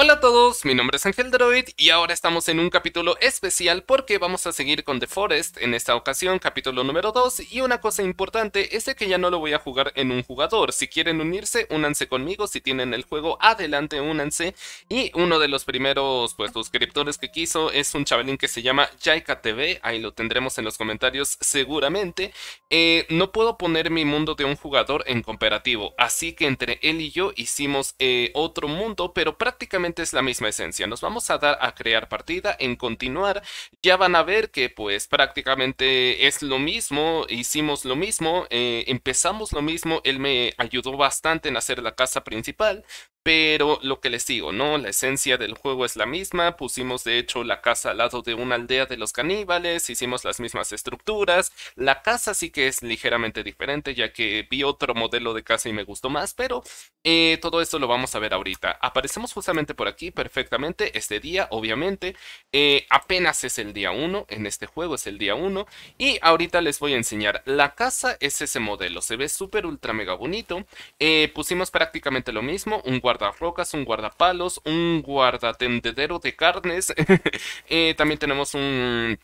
Hola a todos, mi nombre es Ángel Droid y ahora estamos en un capítulo especial porque vamos a seguir con The Forest, en esta ocasión capítulo número 2 y una cosa importante es de que ya no lo voy a jugar en un jugador, si quieren unirse, únanse conmigo, si tienen el juego adelante únanse y uno de los primeros pues suscriptores que quiso es un chavalín que se llama JaikaTV ahí lo tendremos en los comentarios seguramente, eh, no puedo poner mi mundo de un jugador en cooperativo, así que entre él y yo hicimos eh, otro mundo pero prácticamente es la misma esencia. Nos vamos a dar a crear partida, en continuar. Ya van a ver que pues prácticamente es lo mismo, hicimos lo mismo, eh, empezamos lo mismo, él me ayudó bastante en hacer la casa principal. Pero lo que les digo, ¿no? La esencia del juego es la misma. Pusimos de hecho la casa al lado de una aldea de los caníbales, hicimos las mismas estructuras. La casa sí que es ligeramente diferente, ya que vi otro modelo de casa y me gustó más, pero eh, todo esto lo vamos a ver ahorita. Aparecemos justamente por aquí perfectamente este día, obviamente. Eh, apenas es el día 1, en este juego es el día 1. Y ahorita les voy a enseñar. La casa es ese modelo, se ve súper ultra mega bonito. Eh, pusimos prácticamente lo mismo, un guardarrocas, un guardapalos, un guardatendedero de carnes. Eh, también tenemos un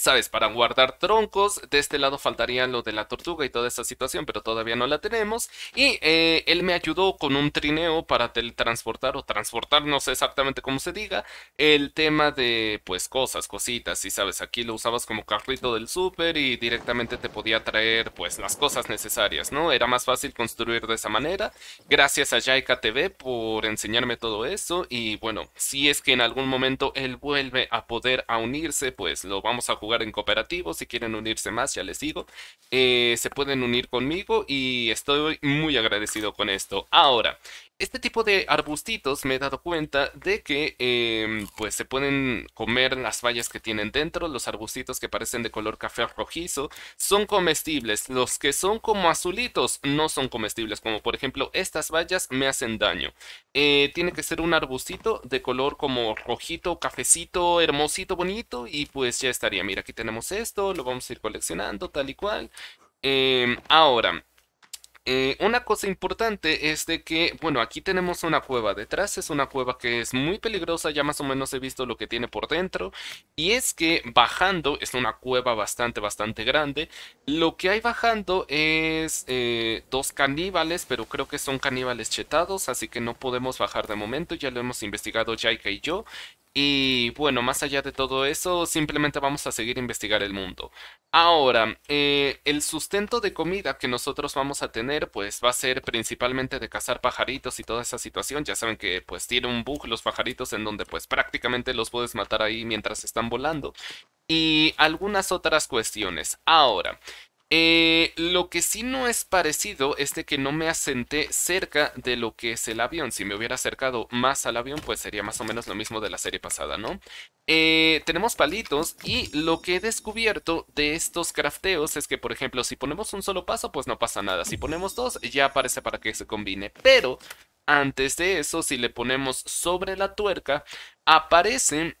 sabes, para guardar troncos. De este lado faltaría lo de la tortuga y toda esa situación, pero todavía no la tenemos. Y eh, él me ayudó con un trineo para teletransportar o transportar, no sé exactamente cómo se diga, el tema de pues cosas, cositas. Y sabes, aquí lo usabas como carrito del súper y directamente te podía traer pues las cosas necesarias, ¿no? Era más fácil construir de esa manera. Gracias a Jaika TV por enseñarme todo eso. Y bueno, si es que en algún momento él vuelve a poder a unirse, pues lo vamos a jugar en cooperativo, si quieren unirse más, ya les digo, eh, se pueden unir conmigo y estoy muy agradecido con esto. Ahora, este tipo de arbustitos me he dado cuenta de que em, pues se pueden comer las vallas que tienen dentro, los arbustitos que parecen de color café rojizo son comestibles, los que son como azulitos no son comestibles, como por ejemplo estas vallas me hacen daño. Eh, tiene que ser un arbustito de color como rojito, cafecito, hermosito, bonito y pues ya estaría. Mira, aquí tenemos esto, lo vamos a ir coleccionando tal y cual. Em, ahora, eh, una cosa importante es de que, bueno, aquí tenemos una cueva. Detrás es una cueva que es muy peligrosa, ya más o menos he visto lo que tiene por dentro. Y es que bajando, es una cueva bastante, bastante grande. Lo que hay bajando es eh, dos caníbales, pero creo que son caníbales chetados, así que no podemos bajar de momento. Ya lo hemos investigado Jaika y yo. Y bueno, más allá de todo eso, simplemente vamos a seguir investigar el mundo. Ahora, eh, el sustento de comida que nosotros vamos a tener pues va a ser principalmente de cazar pajaritos y toda esa situación. Ya saben que pues tiene un bug los pajaritos en donde pues prácticamente los puedes matar ahí mientras están volando. Y algunas otras cuestiones. Ahora, eh, lo que sí no es parecido es de que no me asenté cerca de lo que es el avión. Si me hubiera acercado más al avión, pues sería más o menos lo mismo de la serie pasada, ¿no? Eh, tenemos palitos y lo que he descubierto de estos crafteos es que, por ejemplo, si ponemos un solo paso, pues no pasa nada. Si ponemos dos, ya aparece para que se combine. Pero antes de eso, si le ponemos sobre la tuerca, aparecen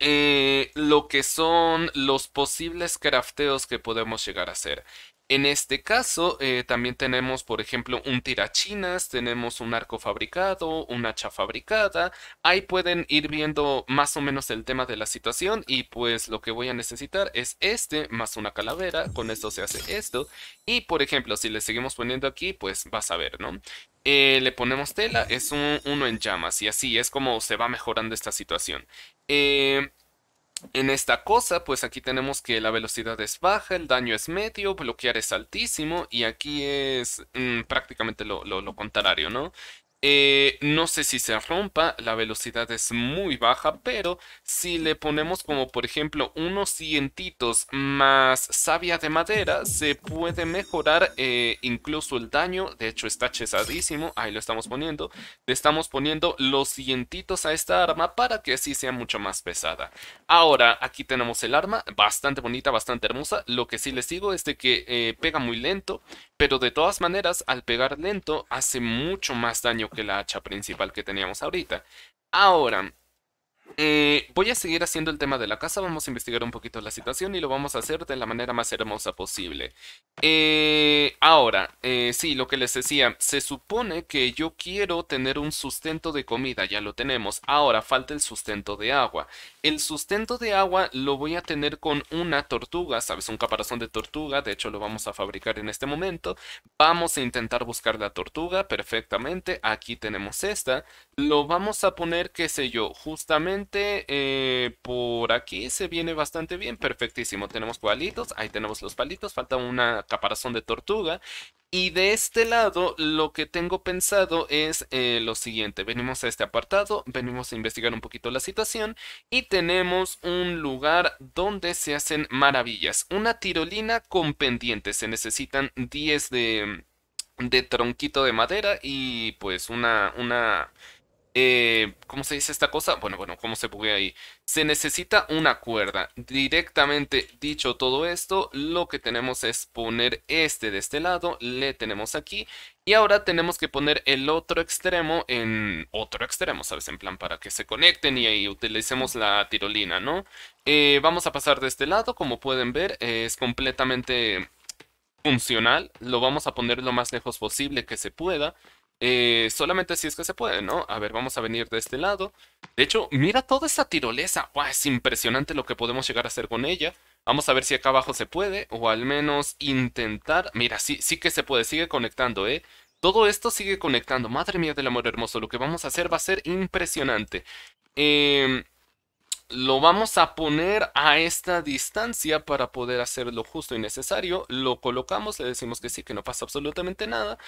eh, lo que son los posibles crafteos que podemos llegar a hacer. En este caso, eh, también tenemos, por ejemplo, un tirachinas, tenemos un arco fabricado, un hacha fabricada. Ahí pueden ir viendo más o menos el tema de la situación y pues lo que voy a necesitar es este más una calavera. Con esto se hace esto. Y, por ejemplo, si le seguimos poniendo aquí, pues vas a ver, ¿no? Eh, le ponemos tela, es un, uno en llamas y así es como se va mejorando esta situación. Eh, en esta cosa, pues aquí tenemos que la velocidad es baja, el daño es medio, bloquear es altísimo y aquí es mm, prácticamente lo, contrario, ¿no? Eh, no sé si se rompa, la velocidad es muy baja, pero si le ponemos como por ejemplo unos cientitos más savia de madera, se puede mejorar eh, incluso el daño. De hecho está chesadísimo, ahí lo estamos poniendo. Le estamos poniendo los cientitos a esta arma para que así sea mucho más pesada. Ahora aquí tenemos el arma, bastante bonita, bastante hermosa. Lo que sí les digo es de que eh, pega muy lento, pero de todas maneras al pegar lento hace mucho más daño que la hacha principal que teníamos ahorita. Ahora, eh, voy a seguir haciendo el tema de la casa, vamos a investigar un poquito la situación y lo vamos a hacer de la manera más hermosa posible. Eh, ahora, eh, sí, lo que les decía, se supone que yo quiero tener un sustento de comida, ya lo tenemos, ahora falta el sustento de agua el sustento de agua lo voy a tener con una tortuga, ¿sabes? Un caparazón de tortuga, de hecho lo vamos a fabricar en este momento. Vamos a intentar buscar la tortuga, perfectamente, aquí tenemos esta. Lo vamos a poner, qué sé yo, justamente eh, por aquí se viene bastante bien, perfectísimo. Tenemos palitos, ahí tenemos los palitos, falta una caparazón de tortuga. Y de este lado, lo que tengo pensado es eh, lo siguiente. Venimos a este apartado, venimos a investigar un poquito la situación y tenemos un lugar donde se hacen maravillas. Una tirolina con pendientes. Se necesitan 10 de, de tronquito de madera y pues una, una eh, ¿cómo se dice esta cosa? Bueno, bueno, ¿cómo se puede ahí? Se necesita una cuerda. Directamente dicho todo esto, lo que tenemos es poner este de este lado, le tenemos aquí, y ahora tenemos que poner el otro extremo en otro extremo, ¿sabes? En plan, para que se conecten y ahí utilicemos la tirolina, ¿no? Eh, vamos a pasar de este lado, como pueden ver, es completamente funcional, lo vamos a poner lo más lejos posible que se pueda. Eh, solamente si es que se puede, ¿no? A ver, vamos a venir de este lado. De hecho, mira toda esa tirolesa. es impresionante lo que podemos llegar a hacer con ella. Vamos a ver si acá abajo se puede, o al menos intentar. Mira, sí, sí que se puede, sigue conectando, ¿eh? Todo esto sigue conectando. Madre mía del amor hermoso, lo que vamos a hacer va a ser impresionante. Em, lo vamos a poner a esta distancia para poder hacer lo justo y necesario. Lo colocamos, le decimos que sí, que no pasa absolutamente nada.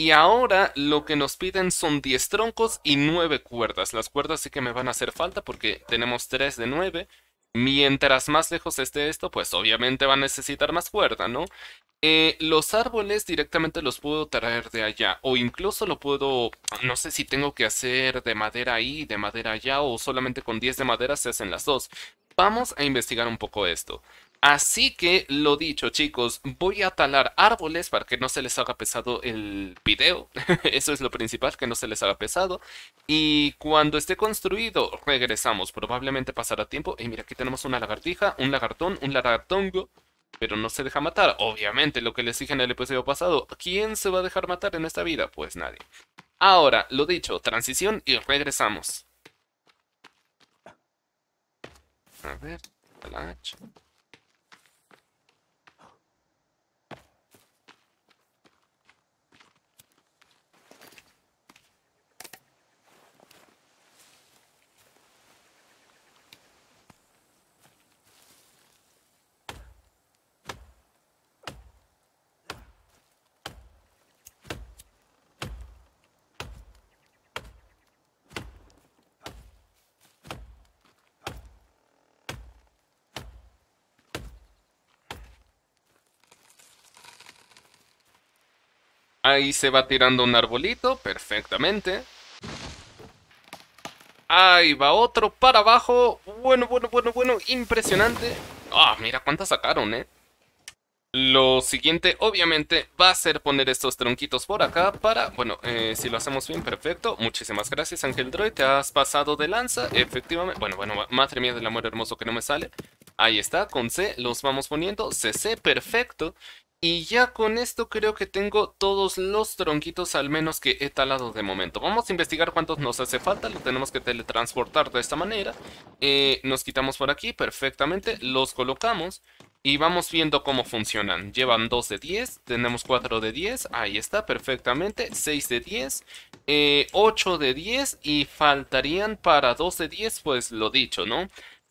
Y ahora lo que nos piden son 10 troncos y 9 cuerdas. Las cuerdas sí que me van a hacer falta porque tenemos 3 de 9. Mientras más lejos esté esto, pues obviamente va a necesitar más cuerda, ¿no? Eh, los árboles directamente los puedo traer de allá o incluso lo puedo, no sé si tengo que hacer de madera ahí, de madera allá o solamente con 10 de madera se hacen las dos. Vamos a investigar un poco esto. Así que lo dicho chicos, voy a talar árboles para que no se les haga pesado el video, eso es lo principal, que no se les haga pesado. Y cuando esté construido regresamos, probablemente pasará tiempo. Y mira, aquí tenemos una lagartija, un lagartón, un lagartongo, pero no se deja matar. Obviamente, lo que les dije en el episodio pasado, ¿quién se va a dejar matar en esta vida? Pues nadie. Ahora, lo dicho, transición y regresamos. A ver, la Ahí se va tirando un arbolito, perfectamente. Ahí va otro para abajo. Bueno, bueno, bueno, bueno, impresionante. Ah, mira cuántas sacaron, eh. Lo siguiente, obviamente, va a ser poner estos tronquitos por acá para... Bueno, eh, si lo hacemos bien, perfecto. Muchísimas gracias, Ángel Droid. Te has pasado de lanza, efectivamente. Bueno, bueno, madre mía del amor hermoso que no me sale. Ahí está, con C los vamos poniendo. CC, perfecto. Y ya con esto creo que tengo todos los tronquitos al menos que he talado de momento. Vamos a investigar cuántos nos hace falta, lo tenemos que teletransportar de esta manera. Eh, nos quitamos por aquí perfectamente, los colocamos y vamos viendo cómo funcionan. Llevan 2 de 10, tenemos 4 de 10, ahí está, perfectamente, 6 de 10, 8 eh, de 10 y faltarían para 2 de 10, pues lo dicho, ¿no?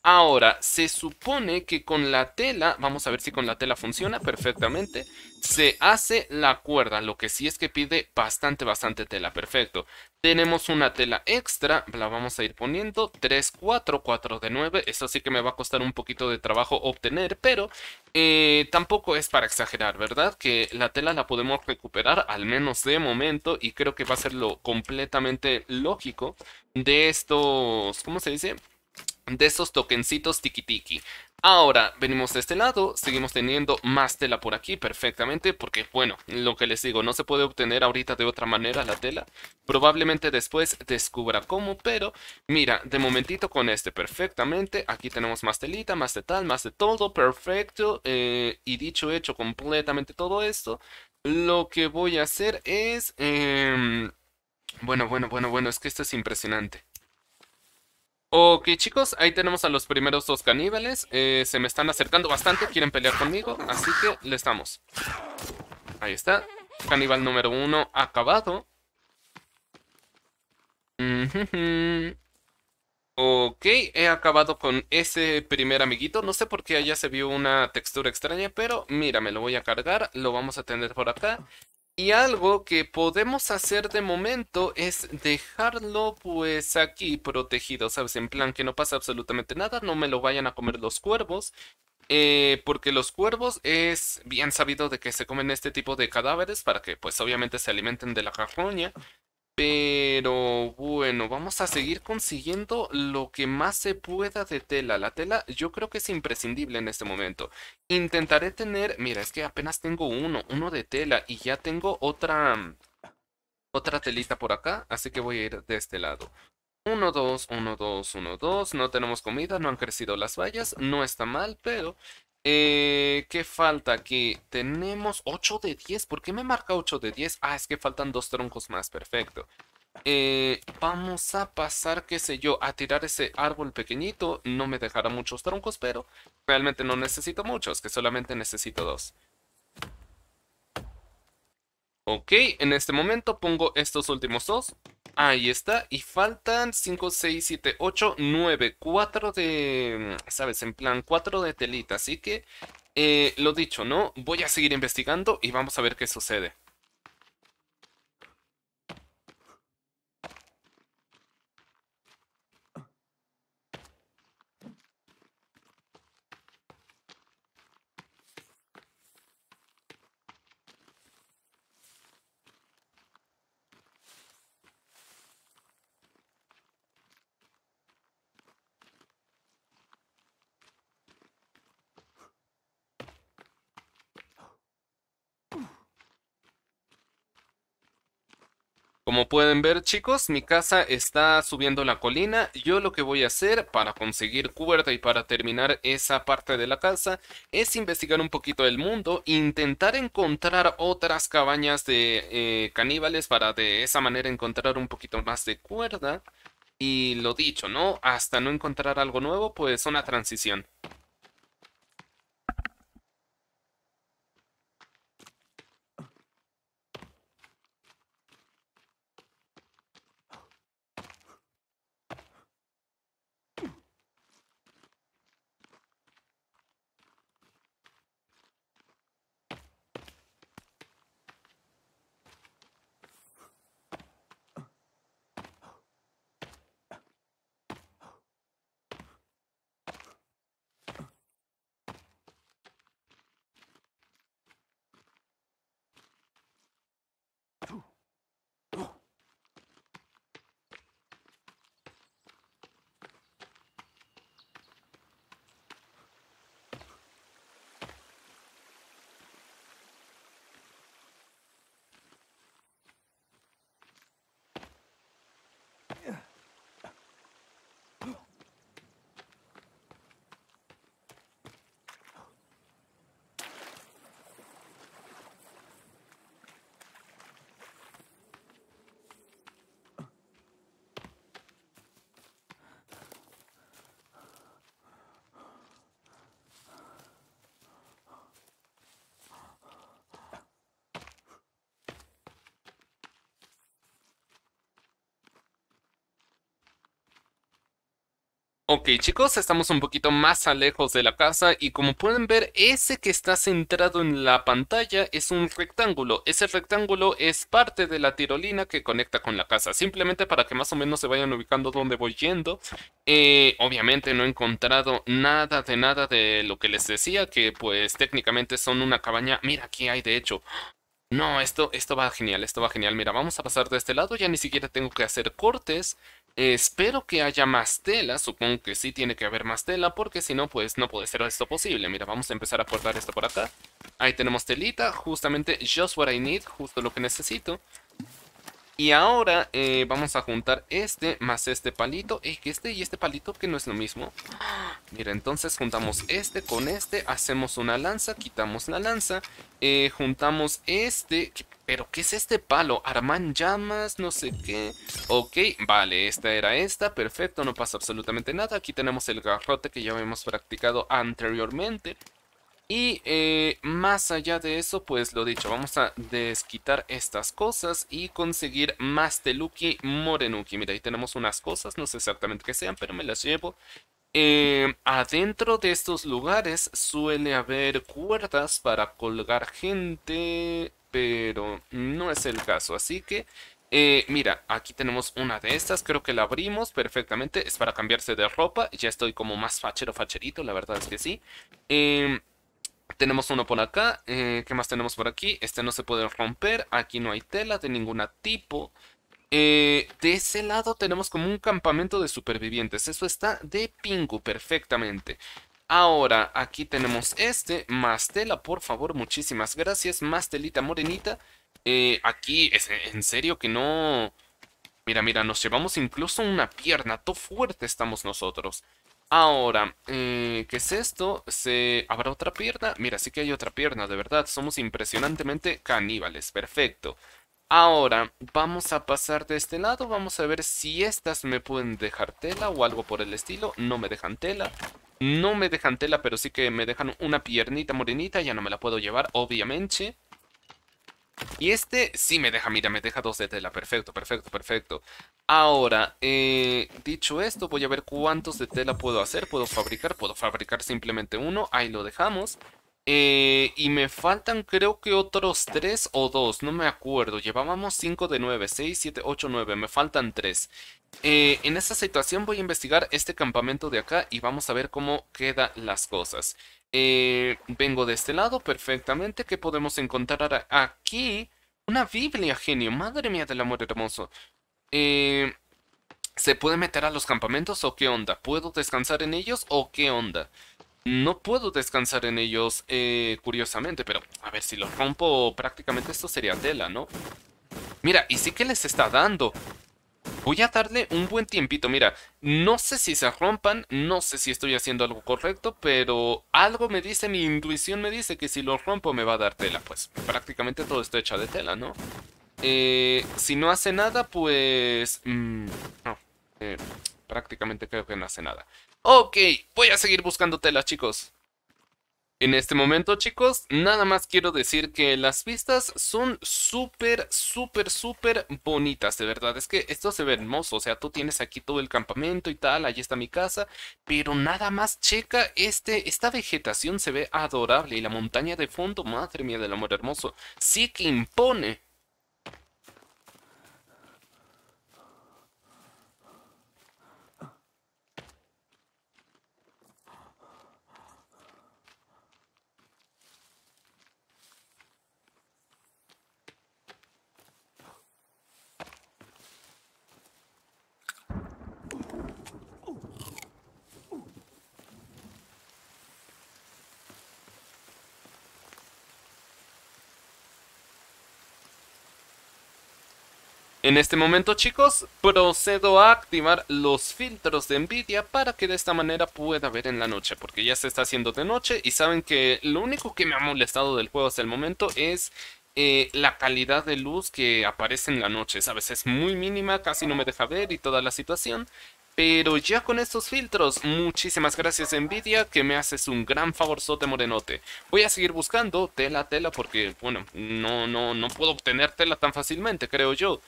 Ahora, se supone que con la tela, vamos a ver si con la tela funciona perfectamente, se hace la cuerda, lo que sí es que pide bastante, bastante tela, perfecto. Tenemos una tela extra, la vamos a ir poniendo, 3, 4, 4 de 9, eso sí que me va a costar un poquito de trabajo obtener, pero eh, tampoco es para exagerar, ¿verdad? Que la tela la podemos recuperar, al menos de momento, y creo que va a ser lo completamente lógico de estos, ¿cómo se dice?, de esos tokencitos tiki tiki. Ahora, venimos de este lado, seguimos teniendo más tela por aquí perfectamente, porque bueno, lo que les digo, no se puede obtener ahorita de otra manera la tela. Probablemente después descubra cómo, pero mira, de momentito con este perfectamente, aquí tenemos más telita, más de tal, más de todo, perfecto. Eh, y dicho hecho completamente todo esto, lo que voy a hacer es... Em, bueno, bueno, bueno, bueno, es que esto es impresionante. Ok chicos, ahí tenemos a los primeros dos caníbales eh, Se me están acercando bastante, quieren pelear conmigo Así que le estamos Ahí está Caníbal número uno acabado Ok, he acabado con ese primer amiguito No sé por qué allá se vio una textura extraña Pero mira, me lo voy a cargar Lo vamos a tener por acá y algo que podemos hacer de momento es dejarlo pues aquí protegido, ¿sabes? En plan que no pasa absolutamente nada, no me lo vayan a comer los cuervos. Eh, porque los cuervos es bien sabido de que se comen este tipo de cadáveres para que pues obviamente se alimenten de la carroña. Pero bueno, vamos a seguir consiguiendo lo que más se pueda de tela. La tela yo creo que es imprescindible en este momento. Intentaré tener, mira, es que apenas tengo uno, uno de tela y ya tengo otra, mm, otra telita por acá, así que voy a ir de este lado. Uno, dos, uno, dos, uno, dos. No tenemos comida, no han crecido las vallas, no está mal, pero eh, ¿Qué falta aquí? Tenemos 8 de 10. ¿Por qué me marca 8 de 10? Ah, es que faltan dos troncos más. Perfecto. Eh, vamos a pasar, qué sé yo, a tirar ese árbol pequeñito. No me dejará muchos troncos, pero realmente no necesito muchos, que solamente necesito dos. Ok, en este momento pongo estos últimos dos. Ahí está, y faltan 5, 6, 7, 8, 9, 4 de, sabes, en plan 4 de telita, así que, eh, lo dicho, ¿no? Voy a seguir investigando y vamos a ver qué sucede. Como pueden ver chicos, mi casa está subiendo la colina. Yo lo que voy a hacer para conseguir cuerda y para terminar esa parte de la casa es investigar un poquito el mundo, intentar encontrar otras cabañas de eh, caníbales para de esa manera encontrar un poquito más de cuerda. Y lo dicho, ¿no? Hasta no encontrar algo nuevo, pues una transición. Ok chicos, estamos un poquito más lejos de la casa y como pueden ver, ese que está centrado en la pantalla es un rectángulo. Ese rectángulo es parte de la tirolina que conecta con la casa, simplemente para que más o menos se vayan ubicando donde voy yendo. Eh, obviamente no he encontrado nada de nada de lo que les decía, que pues técnicamente son una cabaña... Mira, aquí hay de hecho... No, esto, esto va genial, esto va genial. Mira, vamos a pasar de este lado, ya ni siquiera tengo que hacer cortes espero que haya más tela, supongo que sí tiene que haber más tela, porque si no, pues no puede ser esto posible. Mira, vamos a empezar a cortar esto por acá. Ahí tenemos telita, justamente just what I need, justo lo que necesito. Y ahora eh, vamos a juntar este más este palito. y que este y este palito que no es lo mismo. Mira, entonces juntamos este con este. Hacemos una lanza, quitamos la lanza. Eh, juntamos este. ¿Pero qué es este palo? ¿Armán llamas, no sé qué. Ok, vale, esta era esta. Perfecto, no pasa absolutamente nada. Aquí tenemos el garrote que ya habíamos practicado anteriormente. Y eh, más allá de eso, pues lo dicho, vamos a desquitar estas cosas y conseguir más Teluki Morenuki. Mira, ahí tenemos unas cosas, no sé exactamente qué sean, pero me las llevo. Eh, adentro de estos lugares suele haber cuerdas para colgar gente pero no es el caso. Así que, eh, mira, aquí tenemos una de estas, creo que la abrimos perfectamente, es para cambiarse de ropa, ya estoy como más fachero facherito, la verdad es que sí. Em, tenemos uno por acá, eh, ¿qué más tenemos por aquí? Este no se puede romper, aquí no hay tela de ningún tipo. Eh, de ese lado tenemos como un campamento de supervivientes. Eso está de pingo perfectamente. Ahora, aquí tenemos este, Mastela, por favor, muchísimas gracias, Mastelita morenita. Eh, aquí, es, en serio que no... Mira, mira, nos llevamos incluso una pierna, todo fuerte estamos nosotros. Ahora, eh, ¿qué es esto? ¿Se... ¿Habrá otra pierna? Mira, sí que hay otra pierna, de verdad, somos impresionantemente caníbales, perfecto. Ahora, vamos a pasar de este lado, vamos a ver si estas me pueden dejar tela o algo por el estilo. No me dejan tela, no me dejan tela, pero sí que me dejan una piernita morenita, ya no me la puedo llevar, obviamente. Y este sí me deja, mira, me deja dos de tela, perfecto, perfecto, perfecto. Ahora, eh, dicho esto, voy a ver cuántos de tela puedo hacer, puedo fabricar, puedo fabricar simplemente uno, ahí lo dejamos. Eh, y me faltan creo que otros 3 o 2, no me acuerdo. Llevábamos 5 de 9, 6, 7, 8, 9, me faltan 3. Eh, en esta situación voy a investigar este campamento de acá y vamos a ver cómo quedan las cosas. Eh, vengo de este lado perfectamente, ¿qué podemos encontrar aquí? Una Biblia, genio, madre mía del amor hermoso. ¿Se puede meter a los campamentos o qué onda? ¿Puedo descansar en ellos o qué onda? No puedo descansar en ellos, eh, curiosamente, pero a ver, si los rompo prácticamente esto sería tela, ¿no? Mira, y sí que les está dando. Voy a darle un buen tiempito, mira, no sé si se rompan, no sé si estoy haciendo algo correcto, pero algo me dice, mi intuición me dice que si los rompo me va a dar tela, pues prácticamente todo está hecha de tela, ¿no? Eh, si no hace nada, pues... Mm, no, eh, prácticamente creo que no hace nada. Ok, voy a seguir buscando tela chicos. En este momento, chicos, nada más quiero decir que las vistas son súper, súper, súper bonitas, de verdad. Es que esto se ve hermoso, o sea, tú tienes aquí todo el campamento y tal, allí está mi casa, pero nada más checa este, esta vegetación se ve adorable y la montaña de fondo, madre mía del amor hermoso, sí que impone. En este momento chicos, procedo a activar los filtros de Nvidia para que de esta manera pueda ver en la noche, porque ya se está haciendo de noche y saben que lo único que me ha molestado del juego hasta el momento es eh, la calidad de luz que aparece en la noche, ¿sabes? Es muy mínima, casi no me deja ver y toda la situación. Pero ya con estos filtros, muchísimas gracias Nvidia que me haces un gran favorzote morenote. Voy a seguir buscando tela, tela porque, bueno, no, no, no puedo obtener tela tan fácilmente, creo yo.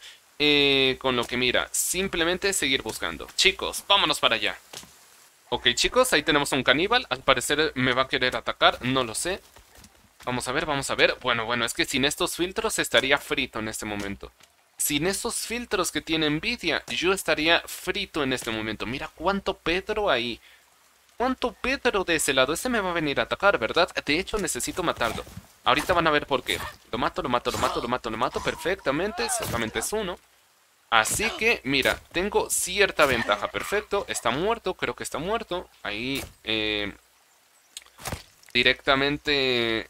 Eh, con lo que mira, simplemente seguir buscando. Chicos, vámonos para allá. Ok, chicos, ahí tenemos un caníbal. Al parecer me va a querer atacar, no lo sé. Vamos a ver, vamos a ver. Bueno, bueno, es que sin estos filtros estaría frito en este momento. Sin esos filtros que tiene envidia yo estaría frito en este momento. Mira cuánto Pedro ahí. ¿Cuánto Pedro de ese lado? Ese me va a venir a atacar, ¿verdad? De hecho, necesito matarlo. Ahorita van a ver por qué. Lo mato, lo mato, lo mato, lo mato, lo mato perfectamente. Solamente es uno. Así que, mira, tengo cierta ventaja. Perfecto, está muerto, creo que está muerto. Ahí, eh, directamente...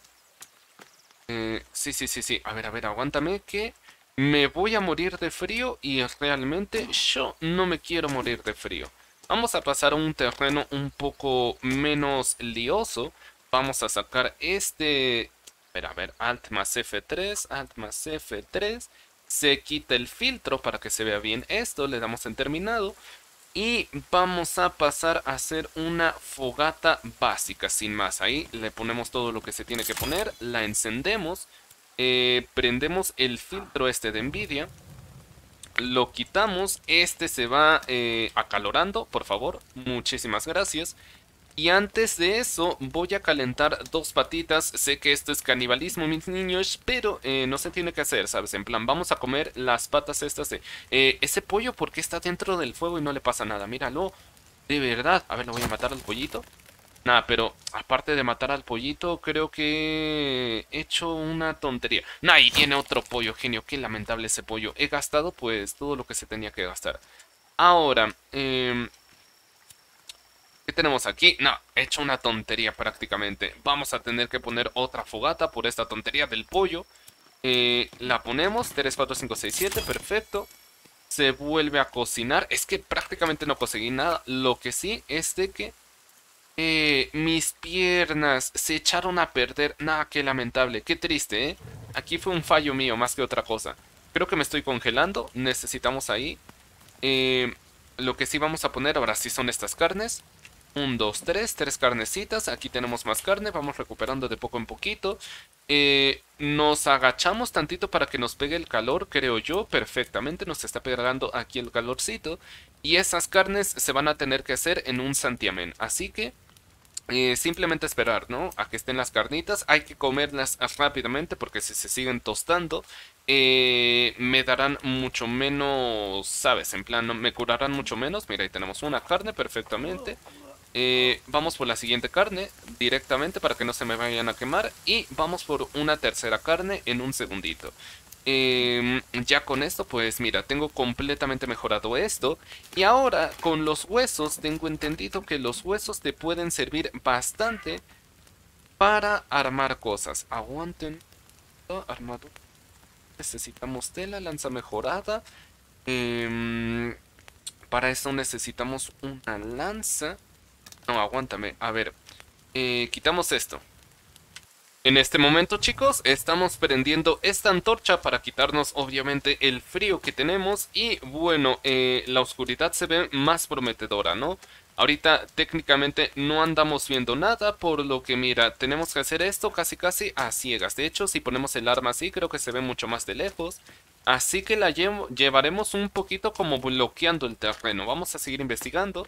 Eh, sí, sí, sí, sí. A ver, a ver, aguántame que me voy a morir de frío y realmente yo no me quiero morir de frío. Vamos a pasar a un terreno un poco menos lioso. Vamos a sacar este... A a ver, Alt más F3, Alt más F3 se quita el filtro para que se vea bien esto, le damos en terminado y vamos a pasar a hacer una fogata básica sin más, ahí le ponemos todo lo que se tiene que poner, la encendemos, eh, prendemos el filtro este de Nvidia, lo quitamos, este se va eh, acalorando, por favor, muchísimas gracias y antes de eso voy a calentar dos patitas, sé que esto es canibalismo mis niños, pero eh, no se tiene que hacer, ¿sabes? En plan, vamos a comer las patas estas de... Eh, ese pollo, ¿por qué está dentro del fuego y no le pasa nada? Míralo, de verdad. A ver, lo voy a matar al pollito. Nada, pero aparte de matar al pollito, creo que he hecho una tontería. Nah, y tiene otro pollo, genio. Qué lamentable ese pollo. He gastado, pues, todo lo que se tenía que gastar. Ahora, eh, ¿Qué tenemos aquí? No, he hecho una tontería prácticamente. Vamos a tener que poner otra fogata por esta tontería del pollo. Eh, la ponemos, 3, 4, 5, 6, 7, perfecto. Se vuelve a cocinar. Es que prácticamente no conseguí nada. Lo que sí es de que eh, mis piernas se echaron a perder. Nada, qué lamentable, qué triste, ¿eh? Aquí fue un fallo mío más que otra cosa. Creo que me estoy congelando. Necesitamos ahí. lo que sí vamos a poner ahora sí son estas carnes. 1, 2, 3, tres carnecitas. Aquí tenemos más carne, vamos recuperando de poco en poquito. Eh, nos agachamos tantito para que nos pegue el calor, creo yo, perfectamente. Nos está pegando aquí el calorcito. Y esas carnes se van a tener que hacer en un santiamén. Así que... Eh, simplemente esperar, ¿no? A que estén las carnitas. Hay que comerlas rápidamente porque si se siguen tostando, eh, me darán mucho menos, ¿sabes? En plan, me curarán mucho menos. Mira, ahí tenemos una carne perfectamente. Eh, vamos por la siguiente carne directamente para que no se me vayan a quemar. Y vamos por una tercera carne en un segundito. Em, ya con esto, pues mira, tengo completamente mejorado esto. Y ahora con los huesos, tengo entendido que los huesos te pueden servir bastante para armar cosas. Aguanten. Armado. Necesitamos tela, lanza mejorada. Em, para esto necesitamos una lanza. No, aguántame. A ver, eh, quitamos esto. En este momento, chicos, estamos prendiendo esta antorcha para quitarnos, obviamente, el frío que tenemos. Y, bueno, eh, la oscuridad se ve más prometedora, ¿no? Ahorita técnicamente no andamos viendo nada, por lo que mira, tenemos que hacer esto casi casi a ciegas. De hecho, si ponemos el arma así, creo que se ve mucho más de lejos. Así que la llevaremos un poquito como bloqueando el terreno. Vamos a seguir investigando.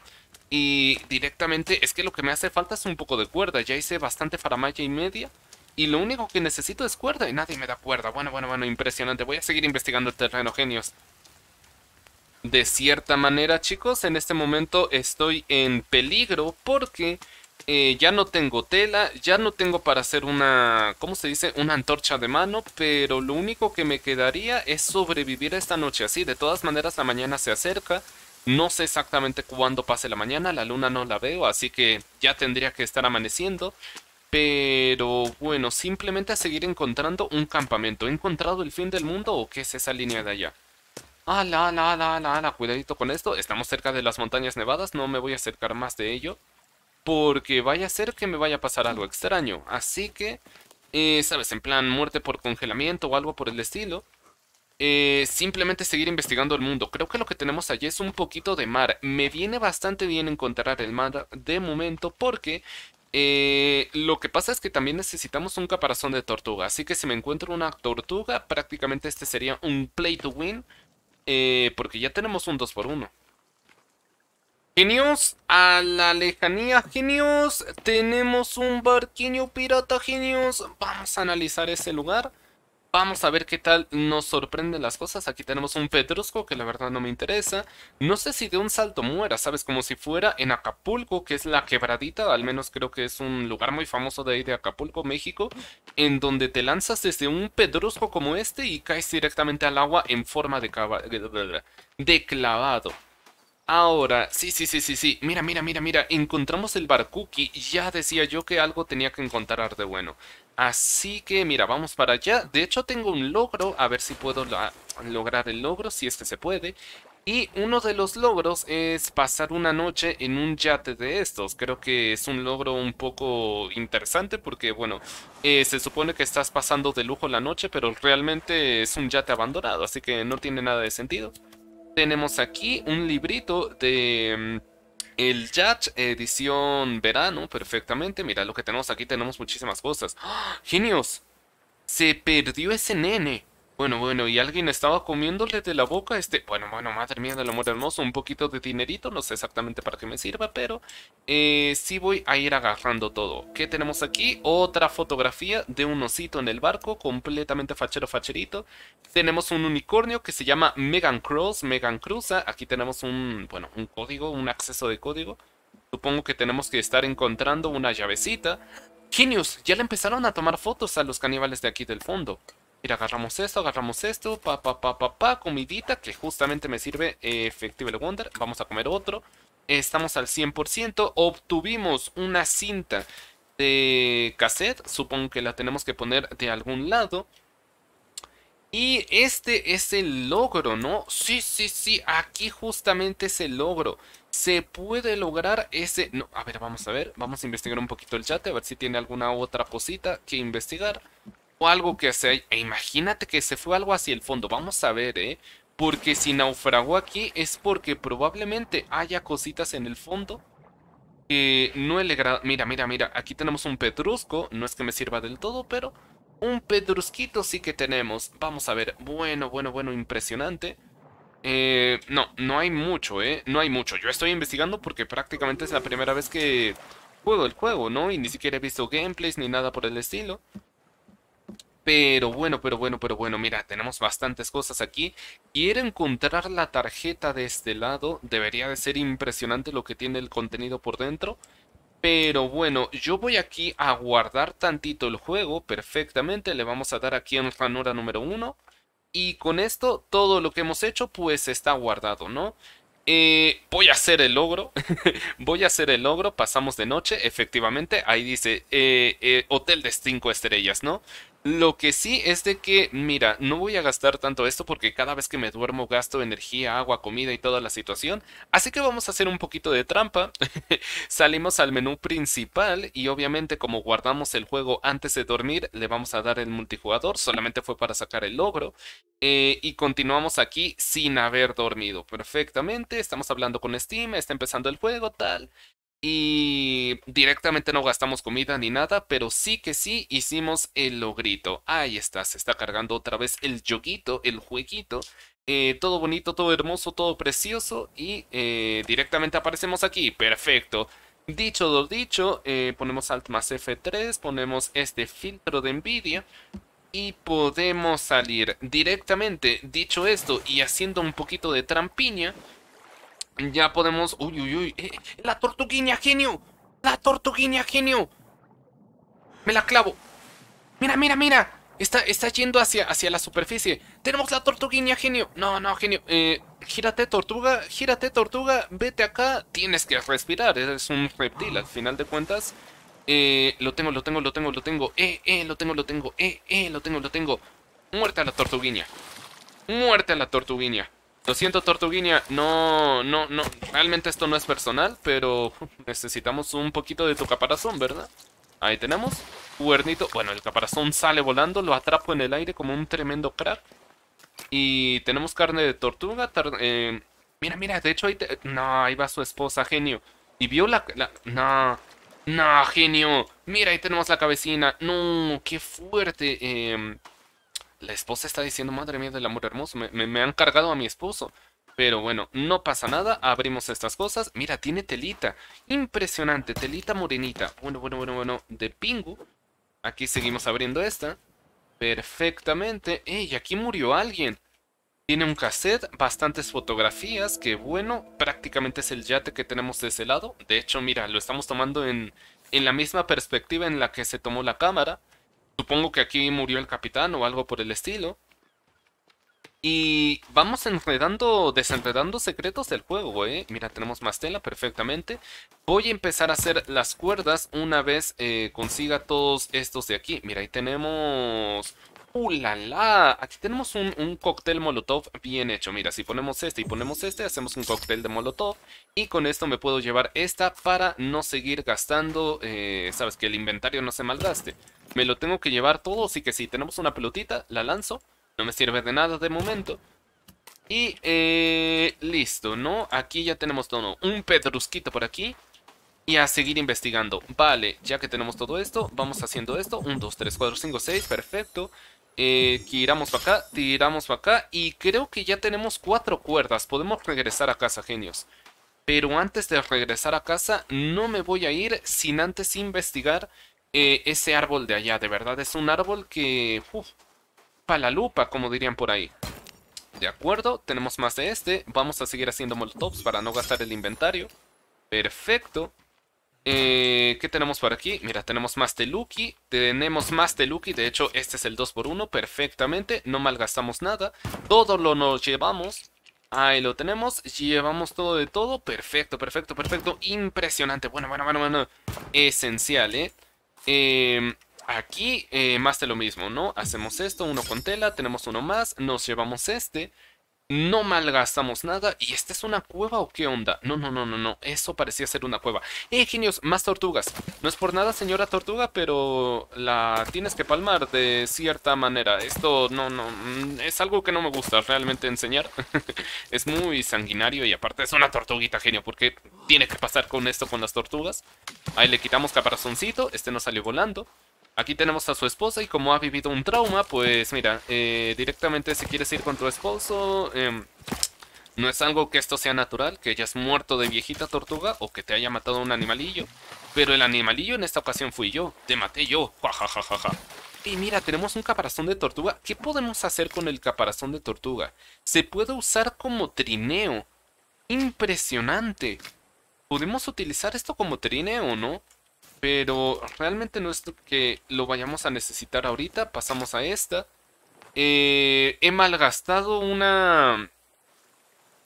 Y directamente es que lo que me hace falta es un poco de cuerda. Ya hice bastante faramaya y media. Y lo único que necesito es cuerda. Y nadie me da cuerda. Bueno, bueno, bueno, impresionante. Voy a seguir investigando el terreno, genios. De cierta manera, chicos, en este momento estoy en peligro porque eh, ya no tengo tela, ya no tengo para hacer una, ¿cómo se dice? Una antorcha de mano, pero lo único que me quedaría es sobrevivir a esta noche así. De todas maneras, la mañana se acerca. No sé exactamente cuándo pase la mañana, la luna no la veo, así que ya tendría que estar amaneciendo. Pero bueno, simplemente a seguir encontrando un campamento. ¿He encontrado el fin del mundo o qué es esa línea de allá? Ala, ah, ala, ala, ala, ala, cuidadito con esto. Estamos cerca de las montañas nevadas, no me voy a acercar más de ello porque vaya a ser que me vaya a pasar algo extraño. Así que, eh, sabes, en plan muerte por congelamiento o algo por el estilo. Eh, simplemente seguir investigando el mundo. Creo que lo que tenemos allí es un poquito de mar. Me viene bastante bien encontrar el mar de momento porque eh, lo que pasa es que también necesitamos un caparazón de tortuga, así que si me encuentro una tortuga, prácticamente este sería un play to win, porque ya tenemos un 2x1. Genios, a la lejanía, genios, tenemos un barquillo pirata, genios. Vamos a analizar ese lugar. Vamos a ver qué tal nos sorprenden las cosas. Aquí tenemos un pedrusco que la verdad no me interesa. No sé si de un salto muera, ¿sabes? Como si fuera en Acapulco, que es la quebradita. Al menos creo que es un lugar muy famoso de ahí de Acapulco, México. En donde te lanzas desde un Pedrusco como este y caes directamente al agua en forma de clavado. Ahora, sí, sí, sí, sí, sí. Mira, mira, mira, mira. Encontramos el Barkuki. Ya decía yo que algo tenía que encontrar de bueno. Así que, mira, vamos para allá. De hecho, tengo un logro. A ver si puedo lograr el logro, si es que se puede. Y uno de los logros es pasar una noche en un yate de estos. Creo que es un logro un poco interesante porque, bueno, eh, se supone que estás pasando de lujo la noche, pero realmente es un yate abandonado, así que no tiene nada de sentido tenemos aquí un librito de... Mm, el judge edición verano, perfectamente. Mira lo que tenemos aquí, tenemos muchísimas cosas. ¡Ah! ¡Genios! Se perdió ese nene. Bueno, bueno, y alguien estaba comiéndole de la boca este... Bueno, bueno, madre mía del amor hermoso, un poquito de dinerito, no sé exactamente para qué me sirva, pero eh, sí voy a ir agarrando todo. ¿Qué tenemos aquí? Otra fotografía de un osito en el barco, completamente fachero facherito. Tenemos un unicornio que se llama Megan Cross, Megan Cruza. Aquí tenemos un, bueno, un código, un acceso de código. Supongo que tenemos que estar encontrando una llavecita. Genius, ya le empezaron a tomar fotos a los caníbales de aquí del fondo. Mira, agarramos esto, agarramos esto, pa, pa, pa, pa, pa, comidita, que justamente me sirve eh, efectivo Wonder. Vamos a comer otro. Estamos al 100%. Obtuvimos una cinta de cassette. Supongo que la tenemos que poner de algún lado. Y este es el logro, ¿no? Sí, sí, sí, aquí justamente es el logro. Se puede lograr ese... No, a ver, vamos a ver. Vamos a investigar un poquito el chat, a ver si tiene alguna otra cosita que investigar algo que se... E imagínate que se fue algo hacia el fondo. Vamos a ver, ¿eh? Porque si naufragó aquí es porque probablemente haya cositas en el fondo que no le Mira, mira, mira. Aquí tenemos un pedrusco. No es que me sirva del todo, pero un pedrusquito sí que tenemos. Vamos a ver. Bueno, bueno, bueno. Impresionante. Eh, no, no hay mucho, ¿eh? No hay mucho. Yo estoy investigando porque prácticamente es la primera vez que juego el juego, ¿no? Y ni siquiera he visto gameplays ni nada por el estilo. Pero bueno, pero bueno, pero bueno, mira, tenemos bastantes cosas aquí. Quiero encontrar la tarjeta de este lado. Debería de ser impresionante lo que tiene el contenido por dentro. Pero bueno, yo voy aquí a guardar tantito el juego perfectamente. Le vamos a dar aquí en ranura número uno Y con esto, todo lo que hemos hecho, pues está guardado, ¿no? Eh, voy a hacer el logro. voy a hacer el logro. Pasamos de noche. Efectivamente, ahí dice eh, eh, hotel de 5 estrellas, ¿no? Lo que sí es de que, mira, no voy a gastar tanto esto porque cada vez que me duermo gasto energía, agua, comida y toda la situación. Así que vamos a hacer un poquito de trampa. Salimos al menú principal y obviamente como guardamos el juego antes de dormir, le vamos a dar el multijugador. Solamente fue para sacar el logro. Eh, y continuamos aquí sin haber dormido perfectamente. Estamos hablando con Steam, está empezando el juego, tal y directamente no gastamos comida ni nada, pero sí que sí hicimos el logrito. Ahí está, se está cargando otra vez el yoguito, el jueguito. Eh, todo bonito, todo hermoso, todo precioso y eh, directamente aparecemos aquí. Perfecto. Dicho lo dicho, eh, ponemos Alt más F3, ponemos este filtro de envidia y podemos salir directamente. Dicho esto y haciendo un poquito de trampiña, ya podemos... Uy, uy, uy. Eh, la tortuguina, genio. La tortuguina, genio. Me la clavo. Mira, mira, mira. Está, está yendo hacia, hacia la superficie. Tenemos la tortuguina, genio. No, no, genio. Eh, gírate, tortuga. Gírate, tortuga. Vete acá. Tienes que respirar. Eres un reptil, al final de cuentas. Eh, lo tengo, lo tengo, lo tengo, lo tengo. Eh, eh, lo tengo, lo tengo. Eh, eh, lo tengo, lo tengo. Muerte a la tortuguina! Muerte a la tortuguina! Lo siento, Tortuguinia, no, no, no, realmente esto no es personal, pero necesitamos un poquito de tu caparazón, ¿verdad? Ahí tenemos, cuernito, bueno, el caparazón sale volando, lo atrapo en el aire como un tremendo crack. Y tenemos carne de tortuga, eh, mira, mira, de hecho ahí No, ahí va su esposa, genio. Y vio la... la no, no, genio, mira, ahí tenemos la cabecina, no, qué fuerte, eh la esposa está diciendo, madre mía del amor hermoso, me, han cargado a mi esposo. Pero bueno, no pasa nada, abrimos estas cosas. Mira, tiene telita. Impresionante, telita morenita. Bueno, bueno, bueno, bueno, de pingu. Aquí seguimos abriendo esta. Perfectamente. ¡Ey! Aquí murió alguien. Tiene un cassette, bastantes fotografías, que bueno, prácticamente es el yate que tenemos de ese lado. De hecho, mira, lo estamos tomando en, en la misma perspectiva en la que se tomó la cámara. Supongo que aquí murió el capitán o algo por el estilo. Y vamos enredando, desenredando secretos del juego, ¿eh? Mira, tenemos más tela perfectamente. Voy a empezar a hacer las cuerdas una vez eh, consiga todos estos de aquí. Mira, ahí tenemos ¡Uh, la, Aquí tenemos un, cóctel molotov bien hecho. Mira, si ponemos este y ponemos este, hacemos un cóctel de molotov. Y con esto me puedo llevar esta para no seguir gastando, eh, sabes, que el inventario no se malgaste. Me lo tengo que llevar todo, así que si tenemos una pelotita, la lanzo. No me sirve de nada de momento. Y eh, listo, ¿no? Aquí ya tenemos todo. Un pedrusquito por aquí. Y a seguir investigando. Vale, ya que tenemos todo esto, vamos haciendo esto. Un, 2, 3, 4, 5, 6. Perfecto. Eh, tiramos para acá, tiramos para acá. Y creo que ya tenemos cuatro cuerdas. Podemos regresar a casa, genios. Pero antes de regresar a casa, no me voy a ir sin antes investigar eh, ese árbol de allá. De verdad, es un árbol que... Uf, la lupa, como dirían por ahí. De acuerdo, tenemos más de este. Vamos a seguir haciendo molotovs para no gastar el inventario. Perfecto. Eh, ¿Qué tenemos por aquí? Mira, tenemos más Teluki. Tenemos más Teluki. De hecho, este es el 2x1 perfectamente. No malgastamos nada. Todo lo nos llevamos. Ahí lo tenemos, llevamos todo de todo, perfecto, perfecto, perfecto, impresionante, bueno, bueno, bueno, bueno, esencial, ¿eh? Em, aquí eh, más de lo mismo, ¿no? Hacemos esto, uno con tela, tenemos uno más, nos llevamos este, no malgastamos nada y esta es una cueva o qué onda. No, no, no, no, no, eso parecía ser una cueva. ¡Eh, genios! Más tortugas. No es por nada, señora tortuga, pero la tienes que palmar de cierta manera. Esto no, no, mm, es algo que no me gusta realmente enseñar. es muy sanguinario y aparte es una tortuguita, genio, porque tiene que pasar con esto con las tortugas. Ahí le quitamos caparazoncito, este no salió volando. Aquí tenemos a su esposa y como ha vivido un trauma, pues mira, eh, directamente si quieres ir con tu esposo, em, no es algo que esto sea natural, que hayas muerto de viejita tortuga o que te haya matado un animalillo. Pero el animalillo en esta ocasión fui yo, te maté yo, jajajajaja. Y mira, tenemos un caparazón de tortuga. ¿Qué podemos hacer con el caparazón de tortuga? Se puede usar como trineo. Impresionante. Podemos utilizar esto como trineo, o ¿no? Pero realmente no es que lo vayamos a necesitar ahorita. Pasamos a esta. Eh, he malgastado una...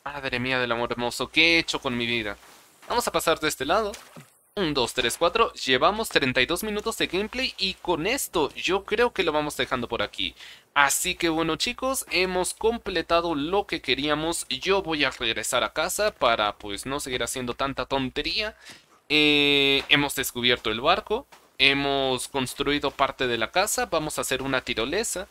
Madre mía del amor hermoso, ¿qué he hecho con mi vida? Vamos a pasar de este lado. 1, 2, 3, 4. Llevamos 32 minutos de gameplay y con esto yo creo que lo vamos dejando por aquí. Así que bueno chicos, hemos completado lo que queríamos. Yo voy a regresar a casa para pues no seguir haciendo tanta tontería. Eh, hemos descubierto el barco. Hemos construido parte de la casa. Vamos a hacer una tirolesa.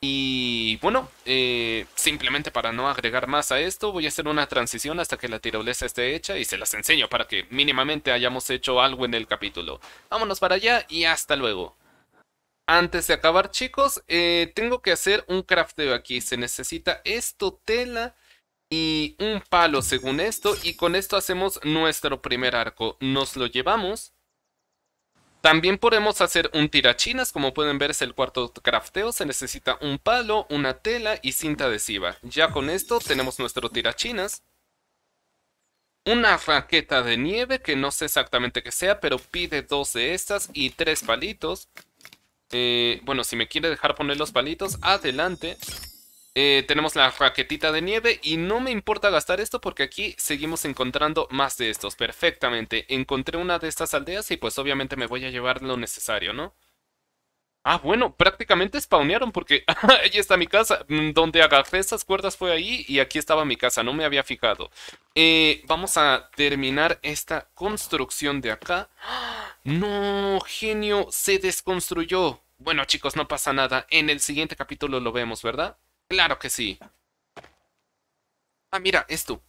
Y bueno, eh, simplemente para no agregar más a esto, voy a hacer una transición hasta que la tirolesa esté hecha y se las enseño para que mínimamente hayamos hecho algo en el capítulo. Vámonos para allá y hasta luego. Antes de acabar chicos, eh, tengo que hacer un crafteo aquí. Se necesita esto, tela y un palo según esto. Y con esto hacemos nuestro primer arco. Nos lo llevamos. También podemos hacer un tirachinas, como pueden ver es el cuarto crafteo, se necesita un palo, una tela y cinta adhesiva. Ya con esto tenemos nuestro tirachinas. Una raqueta de nieve, que no sé exactamente qué sea, pero pide dos de estas y tres palitos. Eh, bueno, si me quiere dejar poner los palitos, Adelante. Eh, tenemos la raquetita de nieve y no me importa gastar esto porque aquí seguimos encontrando más de estos perfectamente. Encontré una de estas aldeas y pues obviamente me voy a llevar lo necesario, ¿no? Ah, bueno, prácticamente spawnearon porque ahí está mi casa. Mm, donde agarré esas cuerdas fue ahí y aquí estaba mi casa, no me había fijado. Eh, vamos a terminar esta construcción de acá. No, genio, se desconstruyó. Bueno chicos, no pasa nada. En el siguiente capítulo lo vemos, ¿verdad? Claro que sí. Ah, mira, esto.